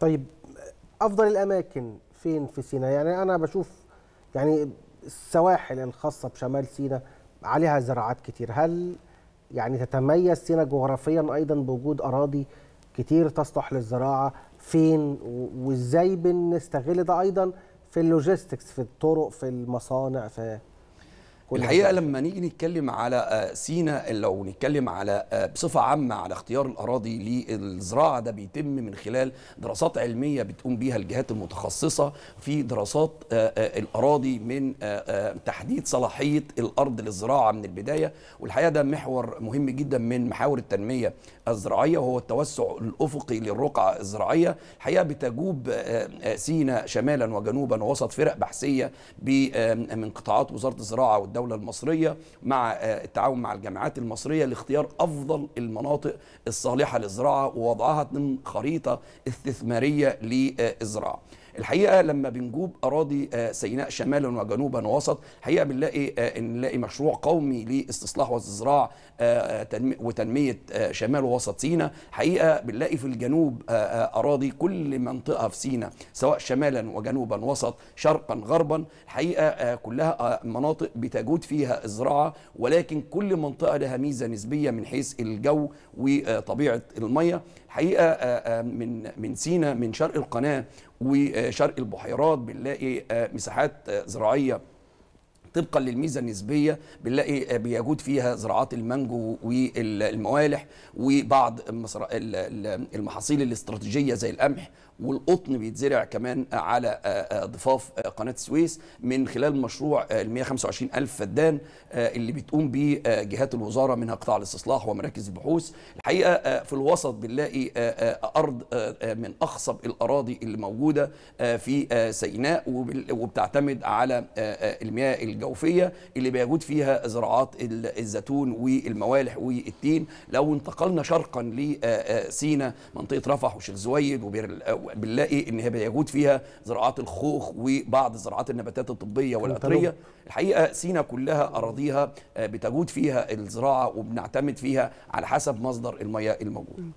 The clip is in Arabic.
طيب افضل الاماكن فين في سينا يعني انا بشوف يعني السواحل الخاصه بشمال سينا عليها زراعات كتير هل يعني تتميز سينا جغرافيا ايضا بوجود اراضي كتير تصلح للزراعه فين وازاي بنستغل ده ايضا في اللوجيستكس في الطرق في المصانع في كل الحقيقه حاجة. لما نيجي نتكلم على آه، سينا آه، لو نتكلم على آه، بصفه عامه على اختيار الاراضي للزراعه ده بيتم من خلال دراسات علميه بتقوم بيها الجهات المتخصصه في دراسات الاراضي من تحديد صلاحيه الارض للزراعه من البدايه والحقيقه ده محور مهم جدا من محاور التنميه الزراعيه وهو التوسع الافقي للرقعه الزراعيه الحقيقه بتجوب سينا شمالا وجنوبا ووسط فرق بحثيه من قطاعات وزاره الزراعه والدولة الدولة المصرية مع آه، التعاون مع الجامعات المصرية لاختيار أفضل المناطق الصالحة للزراعة ووضعها ضمن خريطة استثمارية للزراعة الحقيقه لما بنجوب اراضي آه، سيناء شمالا وجنوبا ووسط الحقيقه بنلاقي آه، نلاقي مشروع قومي لاستصلاح والزراع آه، وتنميه شمال ووسط سيناء حقيقه بنلاقي في الجنوب اراضي كل منطقه في سيناء سواء شمالا وجنوبا وسط شرقا غربا حقيقه كلها مناطق بتجود فيها الزراعه ولكن كل منطقه لها ميزه نسبيه من حيث الجو وطبيعه الميه الحقيقه آه، آه، من من سينا من شرق القناه وشرق البحيرات بنلاقي آه، مساحات زراعيه طبقا للميزه النسبيه بنلاقي بيجود فيها زراعات المانجو والموالح وبعض المحاصيل الاستراتيجيه زي القمح والقطن بيتزرع كمان على آه، آه، ضفاف آه، قناه السويس من خلال مشروع ال 125 الف فدان اللي بتقوم به جهات الوزاره منها قطاع الاستصلاح ومراكز البحوث الحقيقه في الوسط بنلاقي ارض من اخصب الاراضي اللي موجوده في سيناء وبتعتمد على المياه الجوفيه اللي بيجود فيها زراعات الزيتون والموالح والتين لو انتقلنا شرقا لسيناء منطقه رفح وشيخ زويد بنلاقي ان هي بيجود فيها زراعات الخوخ وبعض زراعات النباتات الطبيه والعطريه الحقيقه سينا كلها اراضيها آه، بتجود فيها الزراعه وبنعتمد فيها على حسب مصدر المياه الموجود